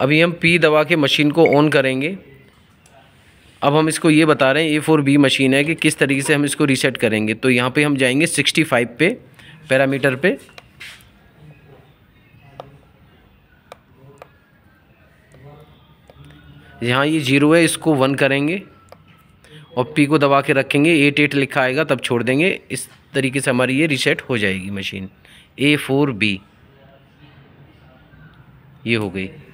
अभी हम पी दबा के मशीन को ऑन करेंगे अब हम इसको ये बता रहे हैं ए फोर बी मशीन है कि किस तरीके से हम इसको रीसेट करेंगे तो यहाँ पे हम जाएंगे सिक्सटी फाइव पे पैरामीटर पे यहाँ ये जीरो है इसको वन करेंगे और पी को दबा के रखेंगे एट एट लिखा आएगा तब छोड़ देंगे इस तरीके से हमारी ये रीसेट हो जाएगी मशीन ए फोर बी ये हो गई